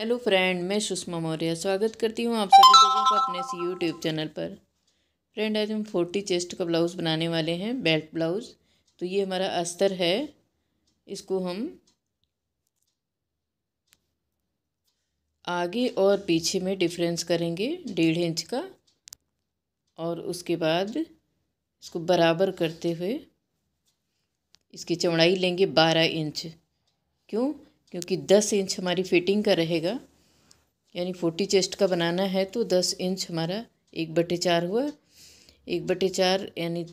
hello friend मैं सुषमा मौर्य स्वागत करती हूँ आप सभी लोगों का अपने इस यूट्यूब चैनल पर फ्रेंड आज हम फोर्टी चेस्ट का ब्लाउज़ बनाने वाले हैं बेल्ट ब्लाउज़ तो ये हमारा अस्तर है इसको हम आगे और पीछे में डिफरेंस करेंगे डेढ़ इंच का और उसके बाद इसको बराबर करते हुए इसकी चौड़ाई लेंगे बारह इंच क्यों क्योंकि दस इंच हमारी फिटिंग का रहेगा यानी फोर्टी चेस्ट का बनाना है तो दस इंच हमारा एक बटे चार हुआ एक बटे चार यानी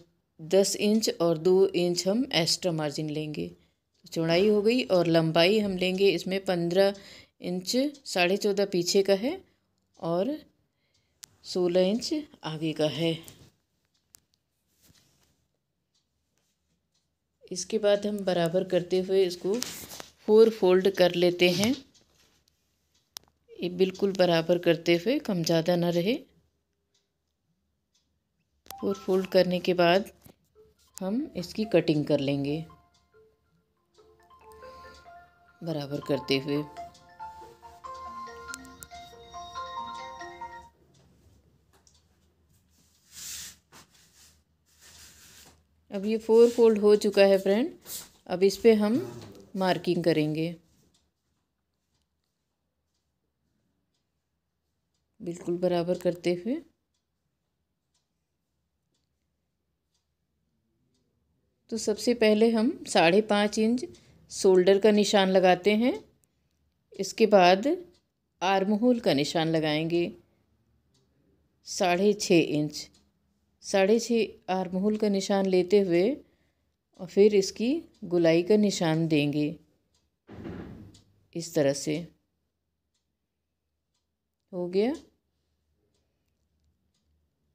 दस इंच और दो इंच हम एक्स्ट्रा मार्जिन लेंगे तो चौड़ाई हो गई और लंबाई हम लेंगे इसमें पंद्रह इंच साढ़े चौदह पीछे का है और सोलह इंच आगे का है इसके बाद हम बराबर करते हुए इसको फोर फोल्ड कर लेते हैं ये बिल्कुल बराबर करते हुए कम ज़्यादा ना रहे फोर फोल्ड करने के बाद हम इसकी कटिंग कर लेंगे बराबर करते हुए अब ये फोर फोल्ड हो चुका है फ्रेंड अब इस पर हम मार्किंग करेंगे बिल्कुल बराबर करते हुए तो सबसे पहले हम साढ़े पाँच इंच शोल्डर का निशान लगाते हैं इसके बाद आर्म होल का निशान लगाएंगे साढ़े छः इंच साढ़े छः आर्म होल का निशान लेते हुए और फिर इसकी गुलाई का निशान देंगे इस तरह से हो गया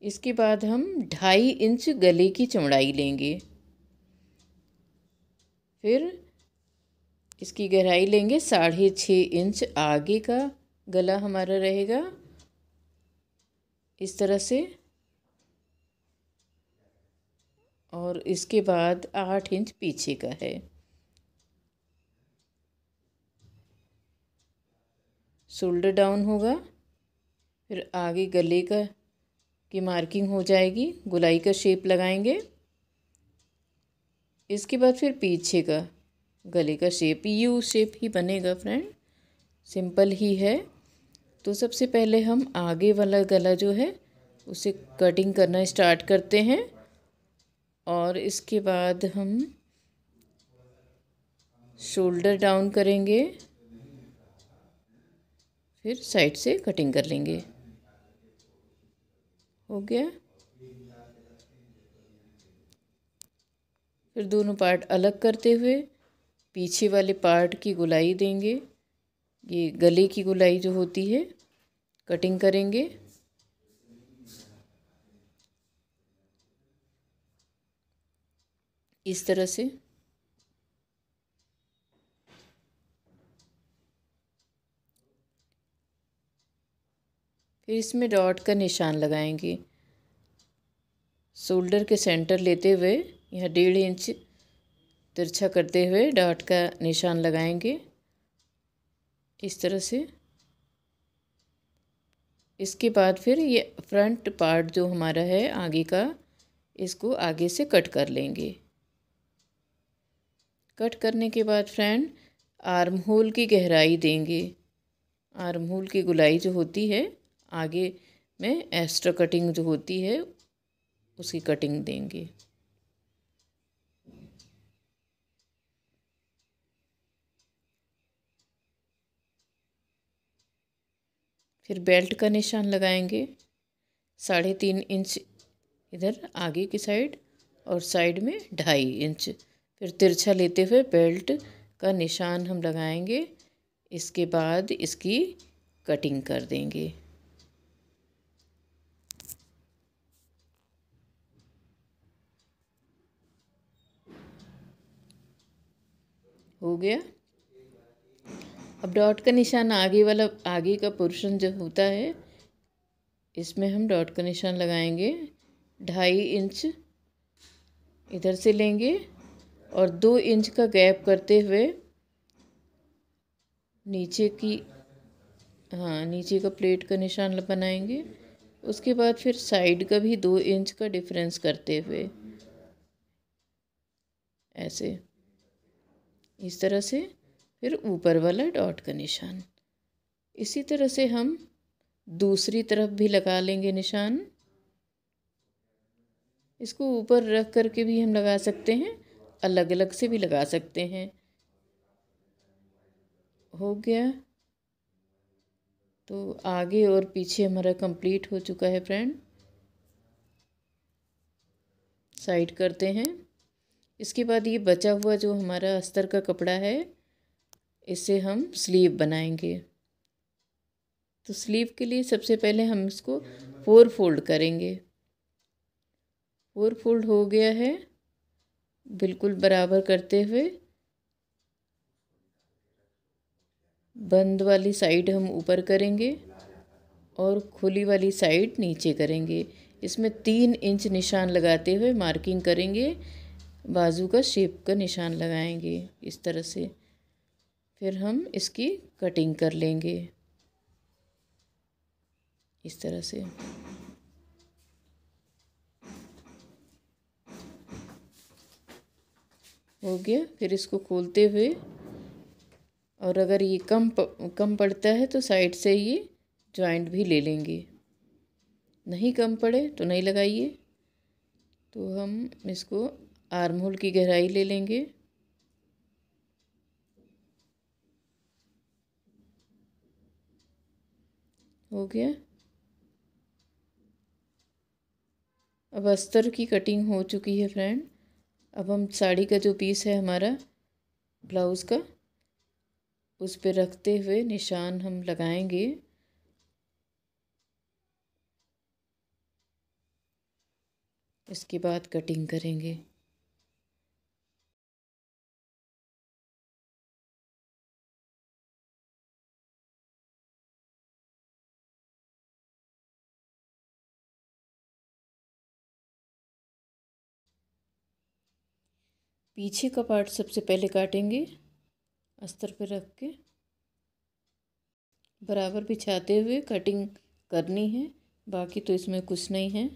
इसके बाद हम ढाई इंच गले की चौड़ाई लेंगे फिर इसकी गहराई लेंगे साढ़े छः इंच आगे का गला हमारा रहेगा इस तरह से और इसके बाद आठ इंच पीछे का है शोल्डर डाउन होगा फिर आगे गले का की मार्किंग हो जाएगी गुलाई का शेप लगाएंगे इसके बाद फिर पीछे का गले का शेप यू शेप ही बनेगा फ्रेंड सिंपल ही है तो सबसे पहले हम आगे वाला गला जो है उसे कटिंग करना स्टार्ट करते हैं और इसके बाद हम शोल्डर डाउन करेंगे फिर साइड से कटिंग कर लेंगे हो गया फिर दोनों पार्ट अलग करते हुए पीछे वाले पार्ट की गुलाई देंगे ये गले की गुलाई जो होती है कटिंग करेंगे इस तरह से फिर इसमें डॉट का निशान लगाएंगे शोल्डर के सेंटर लेते हुए यहाँ डेढ़ इंच तिरछा करते हुए डॉट का निशान लगाएंगे इस तरह से इसके बाद फिर ये फ्रंट पार्ट जो हमारा है आगे का इसको आगे से कट कर लेंगे कट करने के बाद फ्रेंड आर्म होल की गहराई देंगे आर्म होल की गुलाई जो होती है आगे में एक्स्ट्रा कटिंग जो होती है उसकी कटिंग देंगे फिर बेल्ट का निशान लगाएंगे साढ़े तीन इंच इधर आगे की साइड और साइड में ढाई इंच फिर तिरछा लेते हुए बेल्ट का निशान हम लगाएंगे इसके बाद इसकी कटिंग कर देंगे हो गया अब डॉट का निशान आगे वाला आगे का पोर्शन जो होता है इसमें हम डॉट का निशान लगाएंगे ढाई इंच इधर से लेंगे और दो इंच का गैप करते हुए नीचे की हाँ नीचे का प्लेट का निशान बनाएंगे उसके बाद फिर साइड का भी दो इंच का डिफरेंस करते हुए ऐसे इस तरह से फिर ऊपर वाला डॉट का निशान इसी तरह से हम दूसरी तरफ भी लगा लेंगे निशान इसको ऊपर रख करके भी हम लगा सकते हैं अलग अलग से भी लगा सकते हैं हो गया तो आगे और पीछे हमारा कंप्लीट हो चुका है फ्रेंड साइड करते हैं इसके बाद ये बचा हुआ जो हमारा अस्तर का कपड़ा है इसे हम स्लीव बनाएंगे तो स्लीव के लिए सबसे पहले हम इसको फोर फोल्ड करेंगे फोर फोल्ड हो गया है बिल्कुल बराबर करते हुए बंद वाली साइड हम ऊपर करेंगे और खुली वाली साइड नीचे करेंगे इसमें तीन इंच निशान लगाते हुए मार्किंग करेंगे बाजू का शेप का निशान लगाएंगे इस तरह से फिर हम इसकी कटिंग कर लेंगे इस तरह से हो गया फिर इसको खोलते हुए और अगर ये कम प, कम पड़ता है तो साइड से ये जॉइंट भी ले लेंगे नहीं कम पड़े तो नहीं लगाइए तो हम इसको आर्म होल की गहराई ले लेंगे हो गया अब अस्तर की कटिंग हो चुकी है फ्रेंड अब हम साड़ी का जो पीस है हमारा ब्लाउज़ का उस पर रखते हुए निशान हम लगाएंगे इसके बाद कटिंग करेंगे पीछे का पार्ट सबसे पहले काटेंगे अस्तर पर रख के बराबर बिछाते हुए कटिंग करनी है बाकी तो इसमें कुछ नहीं है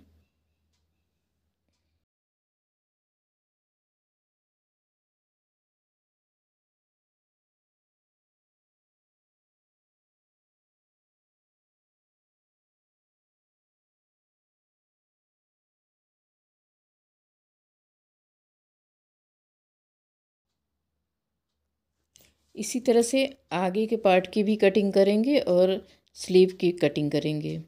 इसी तरह से आगे के पार्ट की भी कटिंग करेंगे और स्लीव की कटिंग करेंगे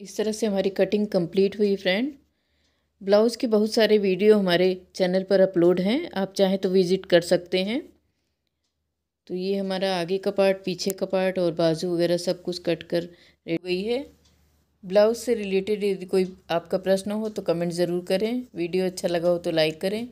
इस तरह से हमारी कटिंग कंप्लीट हुई फ्रेंड ब्लाउज़ के बहुत सारे वीडियो हमारे चैनल पर अपलोड हैं आप चाहें तो विज़िट कर सकते हैं तो ये हमारा आगे का पार्ट पीछे का पार्ट और बाजू वगैरह सब कुछ कट कर रेडी हुई है ब्लाउज़ से रिलेटेड यदि कोई आपका प्रश्न हो तो कमेंट ज़रूर करें वीडियो अच्छा लगा हो तो लाइक करें